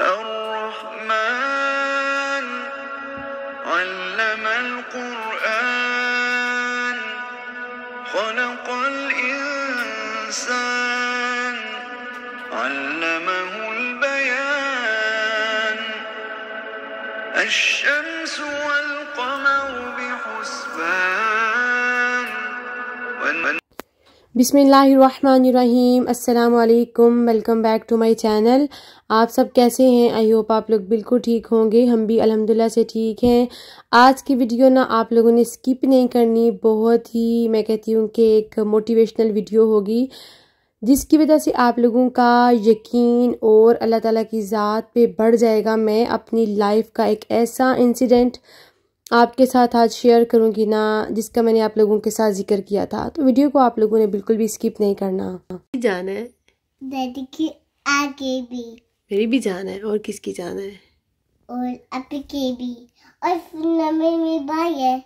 الرحمن अस्सलाम वालेकुम welcome back to my channel आप सब कैसे हैं आई होप आप लोग बिल्कुल ठीक होंगे हम भी अल्हम्दुलिल्लाह से ठीक हैं आज की वीडियो ना आप लोगों ने स्किप नहीं करनी बहुत ही मैं कहती हूँ कि एक मोटिवेशनल वीडियो होगी जिसकी वजह से आप लोगों का यकीन और अल्लाह ताला की ज़ात पे बढ़ जाएगा मैं अपनी लाइफ का एक ऐसा इंसिडेंट आपके साथ आज शेयर करूंगी ना जिसका मैंने आप लोगों के साथ जिक्र किया था तो वीडियो को आप लोगों ने बिल्कुल भी स्किप नहीं करना जान है की आगे भी मेरी भी जान है और किसकी जान है और आपके भी और में भाई है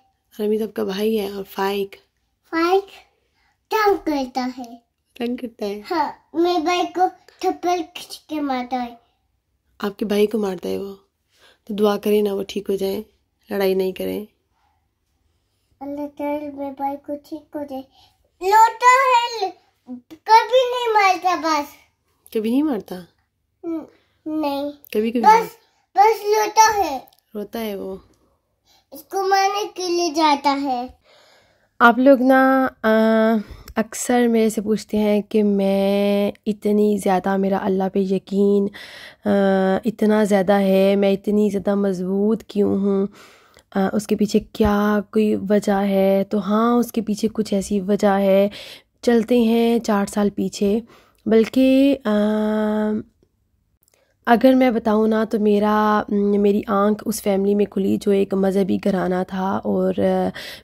रमीज तो आपका भाई है और फाइक फाइक तंग करता है तंग करता है हाँ मेरे भाई को थप्पड़ के मारता है आपके भाई को मारता है वो तो दुआ करे ना वो ठीक हो जाए लड़ाई नहीं करें अल्लाह है कभी नहीं मारता बस कभी नहीं मारता नहीं कभी कभी बस बस लोटा है रोता है वो इसको मारने के लिए जाता है आप लोग ना अक्सर मेरे से पूछते हैं कि मैं इतनी ज़्यादा मेरा अल्लाह पे यकीन आ, इतना ज़्यादा है मैं इतनी ज़्यादा मज़बूत क्यों हूँ उसके पीछे क्या कोई वजह है तो हाँ उसके पीछे कुछ ऐसी वजह है चलते हैं चार साल पीछे बल्कि अगर मैं बताऊँ ना तो मेरा मेरी आंख उस फैमिली में खुली जो एक मज़हबी घराना था और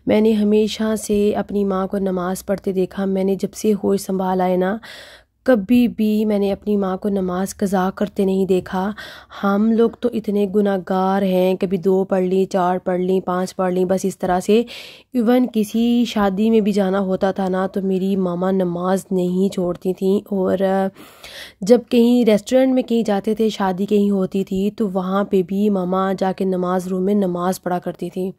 मैंने हमेशा से अपनी माँ को नमाज़ पढ़ते देखा मैंने जब से होश संभाला है ना कभी भी मैंने अपनी माँ को नमाज़ कज़ा करते नहीं देखा हम लोग तो इतने गुनागार हैं कभी दो पढ़ ली चार पढ़ ली पाँच पढ़ ली बस इस तरह से इवन किसी शादी में भी जाना होता था ना तो मेरी मामा नमाज नहीं छोड़ती थी और जब कहीं रेस्टोरेंट में कहीं जाते थे शादी कहीं होती थी तो वहाँ पे भी मामा जाके नमाज रूम में नमाज़ पढ़ा करती थी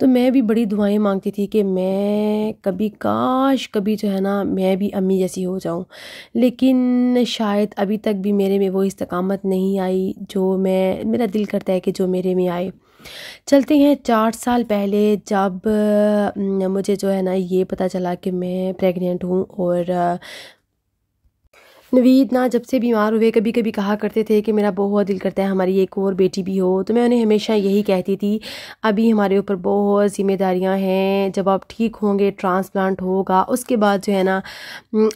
तो मैं भी बड़ी दुआएँ मांगती थी कि मैं कभी काश कभी जो है ना मैं भी अम्मी जैसी हो जाऊँ लेकिन शायद अभी तक भी मेरे में वो इस्तकामत नहीं आई जो मैं मेरा दिल करता है कि जो मेरे में आए चलते हैं चार साल पहले जब मुझे जो है ना ये पता चला कि मैं प्रेग्नेंट हूँ और नवीद ना जब से बीमार हुए कभी कभी कहा करते थे कि मेरा बहुत दिल करता है हमारी एक और बेटी भी हो तो मैं उन्हें हमेशा यही कहती थी अभी हमारे ऊपर बहुत ज़िम्मेदारियां हैं जब आप ठीक होंगे ट्रांसप्लांट होगा उसके बाद जो है ना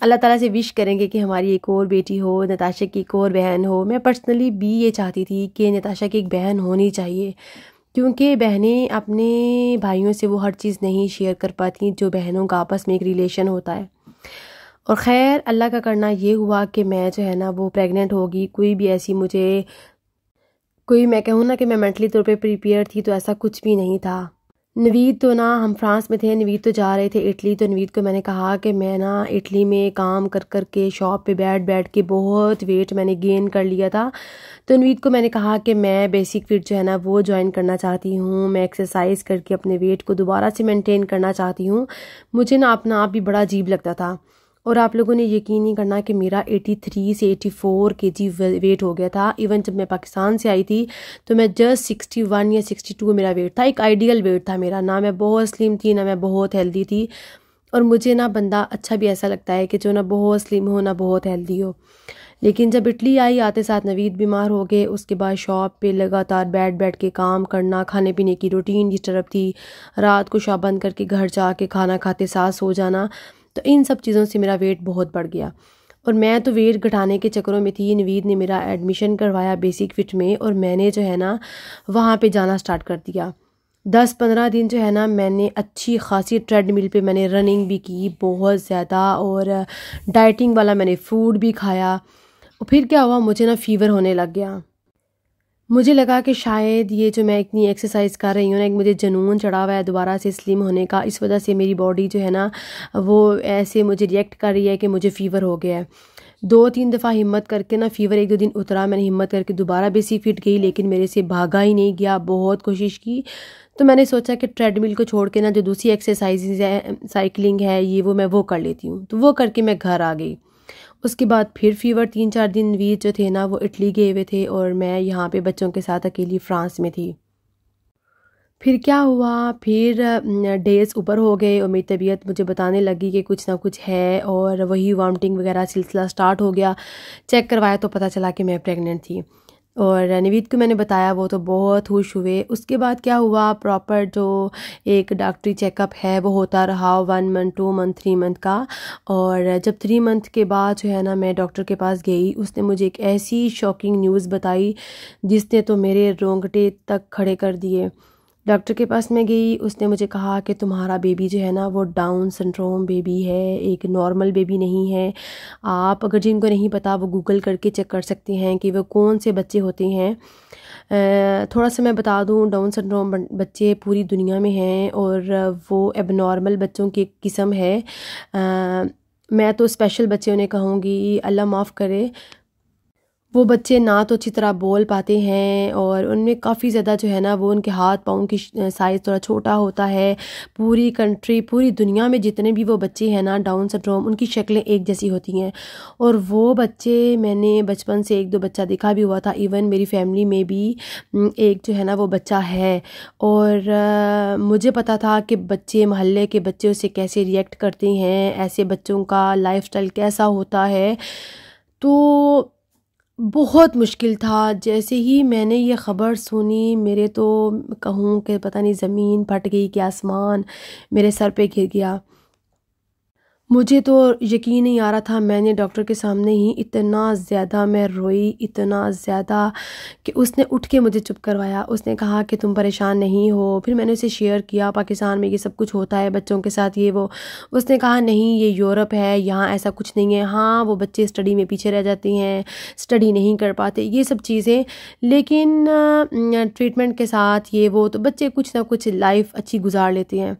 अल्लाह ताला से विश करेंगे कि हमारी एक और बेटी हो नताशा की एक और बहन हो मैं पर्सनली भी ये चाहती थी कि नताशा की एक बहन होनी चाहिए क्योंकि बहनें अपने भाइयों से वो हर चीज़ नहीं शेयर कर पाती जो बहनों का आपस में एक रिलेशन होता है और खैर अल्लाह का करना ये हुआ कि मैं जो है ना वो प्रेग्नेंट होगी कोई भी ऐसी मुझे कोई मैं कहूँ ना कि मैं मेंटली तौर पे प्रिपेयर थी तो ऐसा कुछ भी नहीं था नवीद तो ना हम फ्रांस में थे नवीद तो जा रहे थे इटली तो नवीद को मैंने कहा कि मैं ना इटली में काम कर कर के शॉप पे बैठ बैठ के बहुत वेट मैंने गेन कर लिया था तो नवीद को मैंने कहा कि मैं बेसिक फिट जो है ना वो ज्वाइन करना चाहती हूँ मैं एक्सरसाइज करके अपने वेट को दोबारा से मेनटेन करना चाहती हूँ मुझे ना अपना आप भी बड़ा अजीब लगता था और आप लोगों ने यकीन नहीं करना कि मेरा 83 से 84 केजी वेट हो गया था इवन जब मैं पाकिस्तान से आई थी तो मैं जस्ट 61 या 62 मेरा वेट था एक आइडियल वेट था मेरा ना मैं बहुत स्लिम थी ना मैं बहुत हेल्दी थी और मुझे ना बंदा अच्छा भी ऐसा लगता है कि जो ना बहुत स्लिम हो ना बहुत हेल्दी हो लेकिन जब इटली आई आते साथ नवीद बीमार हो गए उसके बाद शॉप पे लगातार बैठ बैठ के काम करना खाने पीने की रूटीन डिस्टर्ब थी रात को शॉप बंद करके घर जा के खाना खाते साथ सो जाना तो इन सब चीज़ों से मेरा वेट बहुत बढ़ गया और मैं तो वेट घटाने के चक्करों में थी नवीद ने मेरा एडमिशन करवाया बेसिक फिट में और मैंने जो है ना वहाँ पे जाना स्टार्ट कर दिया दस पंद्रह दिन जो है ना मैंने अच्छी खासी ट्रेडमिल पे मैंने रनिंग भी की बहुत ज़्यादा और डाइटिंग वाला मैंने फूड भी खाया और फिर क्या हुआ मुझे ना फ़ीवर होने लग गया मुझे लगा कि शायद ये जो मैं इतनी एक्सरसाइज कर रही हूँ ना एक मुझे जुनून चढ़ा हुआ है दोबारा से स्लिम होने का इस वजह से मेरी बॉडी जो है ना वो ऐसे मुझे रिएक्ट कर रही है कि मुझे फ़ीवर हो गया है दो तीन दफ़ा हिम्मत करके ना फ़ीवर एक दो दिन उतरा मैंने हिम्मत करके दोबारा बेसी फिट गई लेकिन मेरे से भागा ही नहीं गया बहुत कोशिश की तो मैंने सोचा कि ट्रेडमिल को छोड़ के ना जो दूसरी एक्सरसाइज है साइकिलिंग है ये वो मैं वो कर लेती हूँ तो वो करके मैं घर आ गई उसके बाद फिर फीवर तीन चार दिन वीर जो थे ना वो इटली गए हुए थे और मैं यहाँ पे बच्चों के साथ अकेली फ्रांस में थी फिर क्या हुआ फिर डेज़ ऊपर हो गए और मेरी तबीयत मुझे बताने लगी कि कुछ ना कुछ है और वही वॉमिटिंग वगैरह सिलसिला स्टार्ट हो गया चेक करवाया तो पता चला कि मैं प्रेग्नेंट थी और नवीद को मैंने बताया वो तो बहुत खुश हुए उसके बाद क्या हुआ प्रॉपर जो एक डॉक्टरी चेकअप है वो होता रहा one month two month three month का और जब थ्री मंथ के बाद जो है ना मैं डॉक्टर के पास गई उसने मुझे एक ऐसी शॉकिंग न्यूज़ बताई जिसने तो मेरे रोंगटे तक खड़े कर दिए डॉक्टर के पास मैं गई उसने मुझे कहा कि तुम्हारा बेबी जो है ना वो डाउन सिंड्रोम बेबी है एक नॉर्मल बेबी नहीं है आप अगर जिनको नहीं पता वो गूगल करके चेक कर सकते हैं कि वो कौन से बच्चे होते हैं थोड़ा सा मैं बता दूं डाउन सिंड्रोम बच्चे पूरी दुनिया में हैं और वो एबनॉर्मल बच्चों की किस्म है मैं तो स्पेशल बच्चे उन्हें कहूँगी अल्लाह माफ़ करे वो बच्चे ना तो अच्छी तरह बोल पाते हैं और उनमें काफ़ी ज़्यादा जो है ना वो उनके हाथ पाँव की साइज़ थोड़ा छोटा होता है पूरी कंट्री पूरी दुनिया में जितने भी वो बच्चे हैं ना डाउन सिंड्रोम उनकी शक्लें एक जैसी होती हैं और वो बच्चे मैंने बचपन से एक दो बच्चा देखा भी हुआ था इवन मेरी फैमिली में भी एक जो है ना वो बच्चा है और आ, मुझे पता था कि बच्चे महल्ले के बच्चे उससे कैसे रिएक्ट करते हैं ऐसे बच्चों का लाइफ कैसा होता है तो बहुत मुश्किल था जैसे ही मैंने ये ख़बर सुनी मेरे तो कहूँ कि पता नहीं ज़मीन फट गई कि आसमान मेरे सर पे गिर गया मुझे तो यकीन नहीं आ रहा था मैंने डॉक्टर के सामने ही इतना ज़्यादा मैं रोई इतना ज़्यादा कि उसने उठ के मुझे चुप करवाया उसने कहा कि तुम परेशान नहीं हो फिर मैंने उसे शेयर किया पाकिस्तान में ये सब कुछ होता है बच्चों के साथ ये वो उसने कहा नहीं ये यूरोप है यहाँ ऐसा कुछ नहीं है हाँ वो बच्चे स्टडी में पीछे रह जाते हैं स्टडी नहीं कर पाते ये सब चीज़ें लेकिन ट्रीटमेंट के साथ ये वो तो बच्चे कुछ ना कुछ लाइफ अच्छी गुजार लेते हैं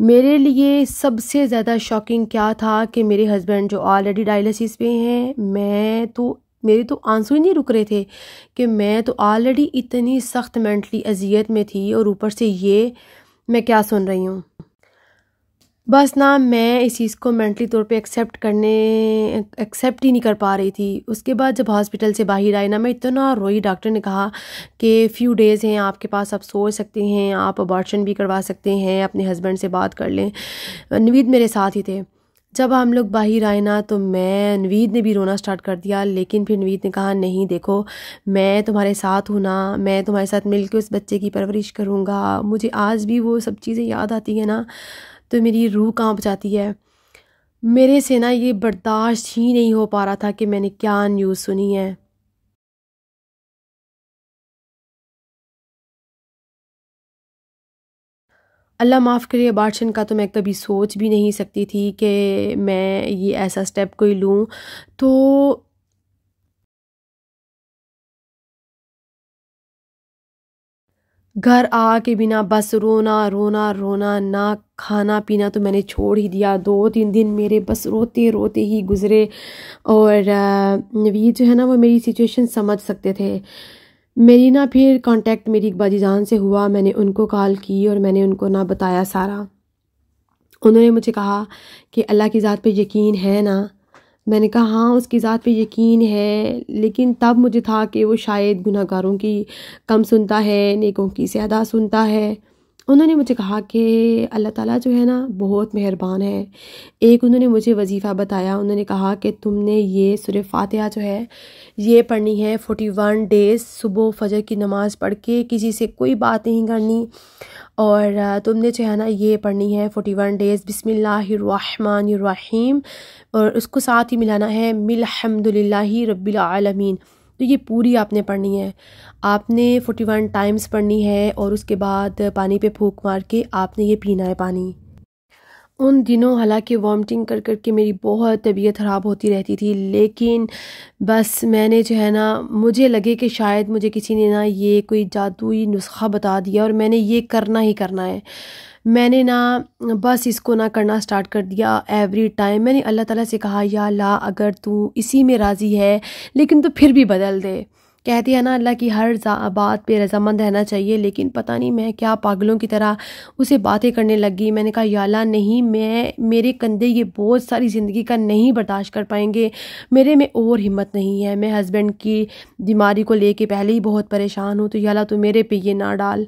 मेरे लिए सबसे ज़्यादा शॉकिंग क्या था कि मेरे हस्बैंड जो ऑलरेडी डायलिसिस पे हैं मैं तो मेरे तो आंसू ही नहीं रुक रहे थे कि मैं तो ऑलरेडी इतनी सख्त मेंटली अजियत में थी और ऊपर से ये मैं क्या सुन रही हूँ बस ना मैं इस चीज़ को मैंटली तौर पे एक्सेप्ट करने एक्सेप्ट ही नहीं कर पा रही थी उसके बाद जब हॉस्पिटल से बाहर आई ना मैं इतना रोई डॉक्टर ने कहा कि फ्यू डेज़ हैं आपके पास आप सोच सकते हैं आप अबॉर्शन भी करवा सकते हैं अपने हस्बैंड से बात कर लें नवीद मेरे साथ ही थे जब हम लोग बाहर आए ना तो मैं नवीद ने भी रोना स्टार्ट कर दिया लेकिन फिर नवीद ने कहा नहीं देखो मैं तुम्हारे साथ हूँ ना मैं तुम्हारे साथ मिलकर उस बच्चे की परवरिश करूँगा मुझे आज भी वो सब चीज़ें याद आती हैं ना तो मेरी रूह कांप जाती है मेरे से ना ये बर्दाश्त ही नहीं हो पा रहा था कि मैंने क्या न्यूज़ सुनी है अल्लाह माफ़ करिए बाशन का तो मैं कभी सोच भी नहीं सकती थी कि मैं ये ऐसा स्टेप कोई लूँ तो घर आ के बिना बस रोना रोना रोना ना खाना पीना तो मैंने छोड़ ही दिया दो तीन दिन मेरे बस रोते रोते ही गुजरे और नवीद जो है ना वो मेरी सिचुएशन समझ सकते थे मेरी ना फिर कांटेक्ट मेरी बाजी जान से हुआ मैंने उनको कॉल की और मैंने उनको ना बताया सारा उन्होंने मुझे कहा कि अल्लाह की ज़ात पे यकीन है ना मैंने कहा हाँ उसकी ज़ात पे यकीन है लेकिन तब मुझे था कि वो शायद गुनाहगारों की कम सुनता है नेकों की ज़्यादा सुनता है उन्होंने मुझे कहा कि अल्लाह ताला जो है ना बहुत मेहरबान है एक उन्होंने मुझे वजीफ़ा बताया उन्होंने कहा कि तुमने ये सुर फातिहा जो है ये पढ़नी है फ़ोटी वन डेज़ सुबह फजर की नमाज़ पढ़ के किसी से कोई बात नहीं करनी और तुमने जो है ना ये पढ़नी है फ़ोटी वन डेज़ बिसमिल्लामानीम और उसको साथ ही मिलाना है मिलहमदिल्ला रबीआलमीन तो ये पूरी आपने पढ़नी है आपने फोर्टी वन टाइम्स पढ़नी है और उसके बाद पानी पे फूक मार के आपने ये पीना है पानी उन दिनों हालांकि वॉमिटिंग कर कर के मेरी बहुत तबीयत ख़राब होती रहती थी लेकिन बस मैंने जो है ना मुझे लगे कि शायद मुझे किसी ने ना ये कोई जादुई नुस्खा बता दिया और मैंने ये करना ही करना है मैंने ना बस इसको ना करना स्टार्ट कर दिया एवरी टाइम मैंने अल्लाह ताला से कहा या ला अगर तू इसी में राज़ी है लेकिन तो फिर भी बदल दे कहती है ना अल्लाह की हर बात पे रजामंद रहना चाहिए लेकिन पता नहीं मैं क्या पागलों की तरह उसे बातें करने लगी मैंने कहा याला नहीं मैं मेरे कंधे ये बहुत सारी ज़िंदगी का नहीं बर्दाश्त कर पाएंगे मेरे में और हिम्मत नहीं है मैं हस्बैंड की बीमारी को लेके पहले ही बहुत परेशान हूँ तो याला तो मेरे पे ये ना डाल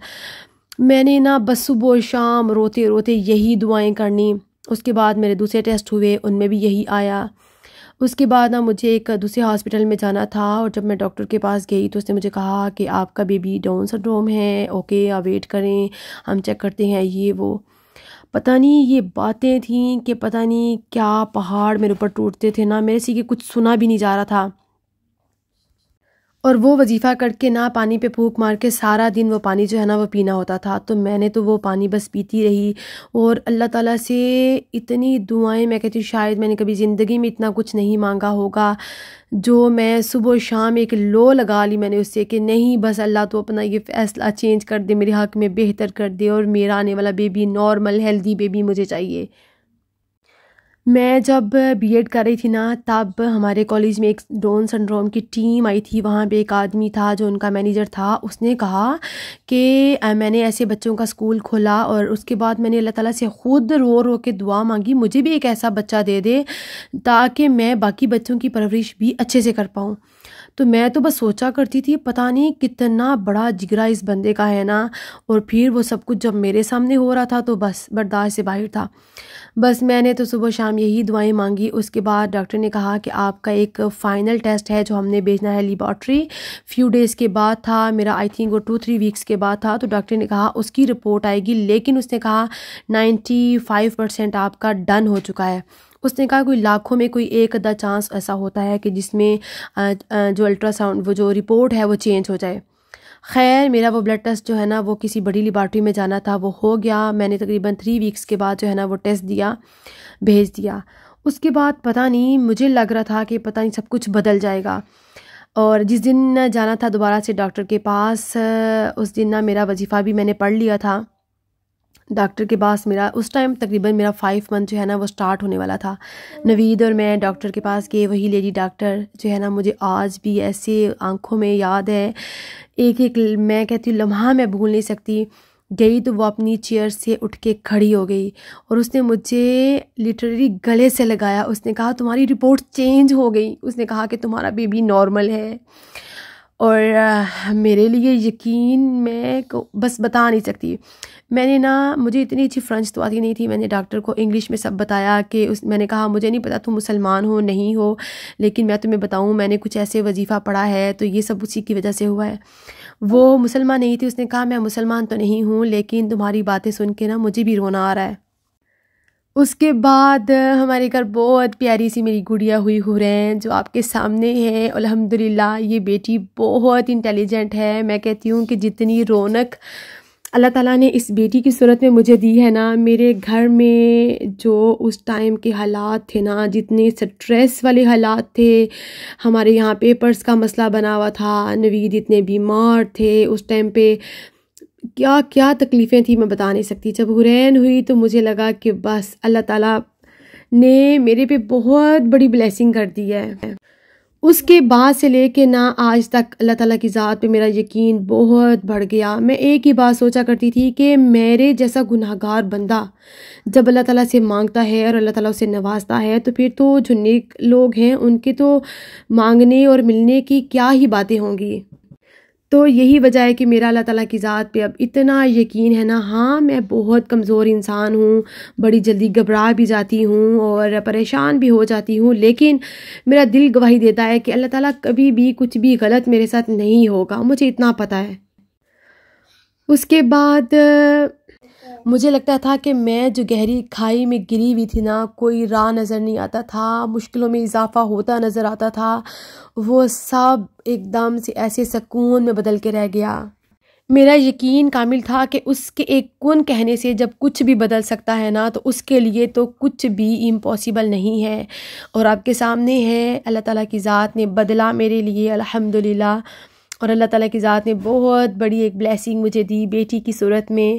मैंने ना बस सुबह शाम रोते रोते यही दुआएं करनी उसके बाद मेरे दूसरे टेस्ट हुए उनमें भी यही आया उसके बाद ना मुझे एक दूसरे हॉस्पिटल में जाना था और जब मैं डॉक्टर के पास गई तो उसने मुझे कहा कि आपका बेबी डाउन सिंड्रोम है ओके आप वेट करें हम चेक करते हैं ये वो पता नहीं ये बातें थीं कि पता नहीं क्या पहाड़ मेरे ऊपर टूटते थे ना मेरे से ये कुछ सुना भी नहीं जा रहा था और वो वजीफ़ा करके ना पानी पे फूक मार के सारा दिन वो पानी जो है ना वो पीना होता था तो मैंने तो वो पानी बस पीती रही और अल्लाह ताला से इतनी दुआएं मैं कहती हूँ शायद मैंने कभी ज़िंदगी में इतना कुछ नहीं मांगा होगा जो मैं सुबह शाम एक लो लगा ली मैंने उससे कि नहीं बस अल्लाह तो अपना ये फ़ैसला चेंज कर दे मेरे हक़ में बेहतर कर दे और मेरा आने वाला बेबी नॉर्मल हेल्दी बेबी मुझे चाहिए मैं जब बीएड कर रही थी ना तब हमारे कॉलेज में एक डोन सिंड्रोम की टीम आई थी वहाँ पे एक आदमी था जो उनका मैनेजर था उसने कहा कि मैंने ऐसे बच्चों का स्कूल खोला और उसके बाद मैंने अल्लाह ताला से ख़ुद रो रो के दुआ मांगी मुझे भी एक ऐसा बच्चा दे दे ताकि मैं बाकी बच्चों की परवरिश भी अच्छे से कर पाऊँ तो मैं तो बस सोचा करती थी पता नहीं कितना बड़ा जिगरा इस बंदे का है ना और फिर वो सब कुछ जब मेरे सामने हो रहा था तो बस बर्दाश्त से बाहर था बस मैंने तो सुबह शाम यही दुआएं मांगी उसके बाद डॉक्टर ने कहा कि आपका एक फ़ाइनल टेस्ट है जो हमने भेजना है लेबॉर्ट्री फ्यू डेज़ के बाद था मेरा आई थिंक वो टू थ्री वीक्स के बाद था तो डॉक्टर ने कहा उसकी रिपोर्ट आएगी लेकिन उसने कहा नाइन्टी फाइव परसेंट आपका डन हो चुका है उसने कहा कोई लाखों में कोई एक अदा चांस ऐसा होता है कि जिसमें जो अल्ट्रासाउंड वो जो रिपोर्ट है वो चेंज हो जाए खैर मेरा वो ब्लड टेस्ट जो है ना वो किसी बड़ी लिबार्ट्री में जाना था वो हो गया मैंने तकरीबन थ्री वीक्स के बाद जो है ना वो टेस्ट दिया भेज दिया उसके बाद पता नहीं मुझे लग रहा था कि पता नहीं सब कुछ बदल जाएगा और जिस दिन जाना था दोबारा से डॉक्टर के पास उस दिन ना मेरा वजीफ़ा भी मैंने पढ़ लिया था डॉक्टर के पास मेरा उस टाइम तकरीबन मेरा फाइव मंथ जो है ना वो स्टार्ट होने वाला था नवीद और मैं डॉक्टर के पास गए वही लेडी डॉक्टर जो है ना मुझे आज भी ऐसे आंखों में याद है एक एक मैं कहती हूँ लम्हा मैं भूल नहीं सकती गई तो वो अपनी चेयर से उठ के खड़ी हो गई और उसने मुझे लिटरली गले से लगाया उसने कहा तुम्हारी रिपोर्ट चेंज हो गई उसने कहा कि तुम्हारा बेबी नॉर्मल है और मेरे लिए यकीन मैं बस बता नहीं सकती मैंने ना मुझे इतनी अच्छी फ्रेंच तो आती नहीं थी मैंने डॉक्टर को इंग्लिश में सब बताया कि उस मैंने कहा मुझे नहीं पता तुम मुसलमान हो नहीं हो लेकिन मैं तुम्हें बताऊँ मैंने कुछ ऐसे वजीफ़ा पढ़ा है तो ये सब उसी की वजह से हुआ है वो मुसलमान नहीं थी उसने कहा मैं मुसलमान तो नहीं हूँ लेकिन तुम्हारी बातें सुन के ना मुझे भी रोना आ रहा है उसके बाद हमारे घर बहुत प्यारी सी मेरी गुड़िया हुई हुरैन जो आपके सामने है अलहमदिल्ला ये बेटी बहुत इंटेलिजेंट है मैं कहती हूँ कि जितनी रौनक अल्लाह ताला ने इस बेटी की सूरत में मुझे दी है ना मेरे घर में जो उस टाइम के हालात थे ना जितने स्ट्रेस वाले हालात थे हमारे यहाँ पेपर्स का मसला बना हुआ था नवीद इतने बीमार थे उस टाइम पे क्या क्या तकलीफ़ें थी मैं बता नहीं सकती जब हुरैन हुई तो मुझे लगा कि बस अल्लाह ताला ने मेरे पे बहुत बड़ी ब्लेसिंग कर दी है उसके बाद से लेके ना आज तक अल्लाह ताला की ज़ात पे मेरा यकीन बहुत बढ़ गया मैं एक ही बात सोचा करती थी कि मेरे जैसा गुनाहगार बंदा जब अल्लाह ताला से मांगता है और अल्लाह ताला उसे नवाजता है तो फिर तो जो नेक लोग हैं उनके तो मांगने और मिलने की क्या ही बातें होंगी तो यही वजह है कि मेरा अल्लाह ताला की ज़ात पे अब इतना यकीन है ना हाँ मैं बहुत कमज़ोर इंसान हूँ बड़ी जल्दी घबरा भी जाती हूँ और परेशान भी हो जाती हूँ लेकिन मेरा दिल गवाही देता है कि अल्लाह ताला कभी भी कुछ भी गलत मेरे साथ नहीं होगा मुझे इतना पता है उसके बाद मुझे लगता था कि मैं जो गहरी खाई में गिरी हुई थी ना कोई राह नज़र नहीं आता था मुश्किलों में इजाफा होता नज़र आता था वो सब एकदम से ऐसे सकून में बदल के रह गया मेरा यकीन कामिल था कि उसके एक कन कहने से जब कुछ भी बदल सकता है ना तो उसके लिए तो कुछ भी इम्पॉसिबल नहीं है और आपके सामने है अल्लाह ताला की ज़ात ने बदला मेरे लिए अल्हम्दुलिल्लाह और अल्लाह ताला की ज़ात ने बहुत बड़ी एक ब्लेसिंग मुझे दी बेटी की सूरत में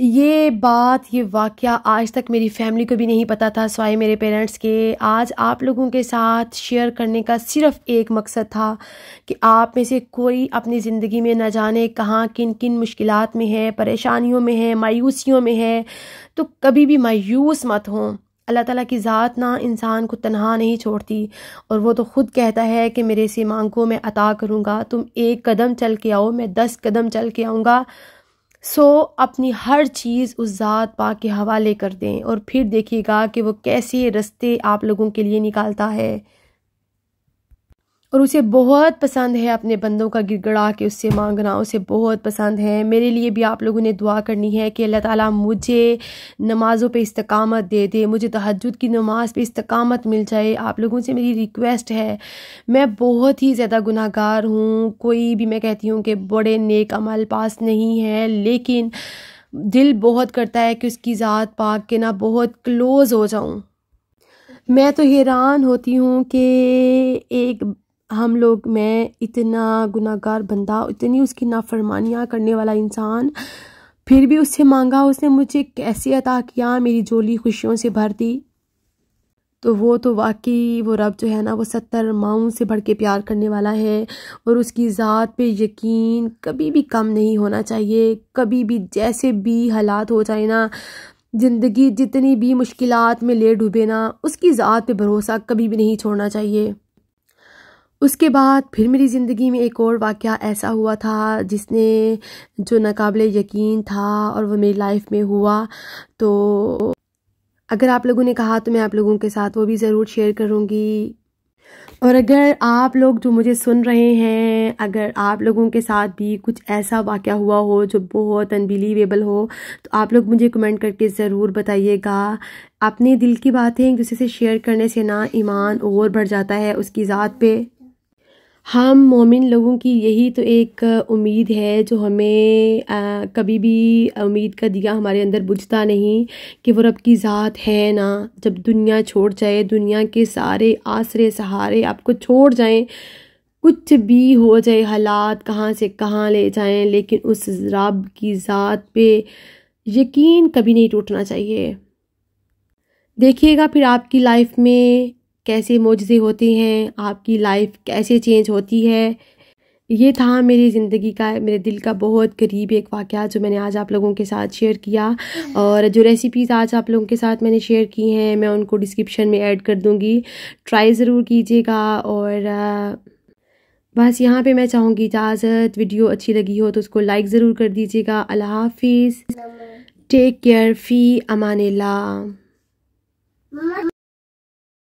ये बात ये वाक्य आज तक मेरी फैमिली को भी नहीं पता था सवाई मेरे पेरेंट्स के आज आप लोगों के साथ शेयर करने का सिर्फ एक मकसद था कि आप में से कोई अपनी ज़िंदगी में न जाने कहाँ किन किन मुश्किल में है परेशानियों में है मायूसियों में है तो कभी भी मायूस मत हों अल्लाह ताला की ज़ात ना इंसान को तनहा नहीं छोड़ती और वो तो ख़ुद कहता है कि मेरे से मांगो मैं अता करूँगा तुम एक कदम चल के आओ मैं दस कदम चल के आऊँगा सो अपनी हर चीज़ उस ज़ात पा के हवाले कर दें और फिर देखिएगा कि वो कैसे रस्ते आप लोगों के लिए निकालता है और उसे बहुत पसंद है अपने बंदों का गिड़गड़ा के उससे मांगना उसे बहुत पसंद है मेरे लिए भी आप लोगों ने दुआ करनी है कि अल्लाह ताला मुझे नमाज़ों पे इस्तकामत दे दे मुझे तहजद की नमाज पे इस्तकामत मिल जाए आप लोगों से मेरी रिक्वेस्ट है मैं बहुत ही ज़्यादा गुनाहगार हूँ कोई भी मैं कहती हूँ कि बड़े नेक अमल पास नहीं है लेकिन दिल बहुत करता है कि उसकी ज़ात पाक के ना बहुत क्लोज़ हो जाऊँ मैं तो हैरान होती हूँ कि एक हम लोग मैं इतना गुनागार बंदा इतनी उसकी नाफरमानियाँ करने वाला इंसान फिर भी उससे मांगा उसने मुझे कैसे अता किया मेरी झोली खुशियों से भर दी तो वो तो वाकई वो रब जो है ना वो सत्तर माओं से बढ़ के प्यार करने वाला है और उसकी ज़ात पे यकीन कभी भी कम नहीं होना चाहिए कभी भी जैसे भी हालात हो जाए ना ज़िंदगी जितनी भी मुश्किलात में ले डूबे ना उसकी ज़ात पे भरोसा कभी भी नहीं छोड़ना चाहिए उसके बाद फिर मेरी ज़िंदगी में एक और वाक़ ऐसा हुआ था जिसने जो नाकबिल यकीन था और वह मेरी लाइफ में हुआ तो अगर आप लोगों ने कहा तो मैं आप लोगों के साथ वो भी ज़रूर शेयर करूँगी और अगर आप लोग जो मुझे सुन रहे हैं अगर आप लोगों के साथ भी कुछ ऐसा वाक़ हुआ हो जो बहुत अनबिलीवेबल हो तो आप लोग मुझे कमेंट करके ज़रूर बताइएगा अपने दिल की बातें एक दूसरे से शेयर करने से ना ईमान और बढ़ जाता है उसकी ज़ात पे हम मोमिन लोगों की यही तो एक उम्मीद है जो हमें आ, कभी भी उम्मीद का दिया हमारे अंदर बुझता नहीं कि वो रब की ज़ात है ना जब दुनिया छोड़ जाए दुनिया के सारे आसरे सहारे आपको छोड़ जाएं कुछ भी हो जाए हालात कहाँ से कहाँ ले जाएं लेकिन उस रब की ज़ात पे यकीन कभी नहीं टूटना चाहिए देखिएगा फिर आपकी लाइफ में कैसे मोजे होते हैं आपकी लाइफ कैसे चेंज होती है ये था मेरी ज़िंदगी का मेरे दिल का बहुत करीब एक वाक़ जो मैंने आज आप लोगों के साथ शेयर किया और जो रेसिपीज़ आज आप लोगों के साथ मैंने शेयर की हैं मैं उनको डिस्क्रिप्शन में ऐड कर दूँगी ट्राई ज़रूर कीजिएगा और बस यहाँ पे मैं चाहूँगी इजाज़त वीडियो अच्छी लगी हो तो उसको लाइक ज़रूर कर दीजिएगा अल्लाह हाफिज़ टेक केयर फ़ी अमान ला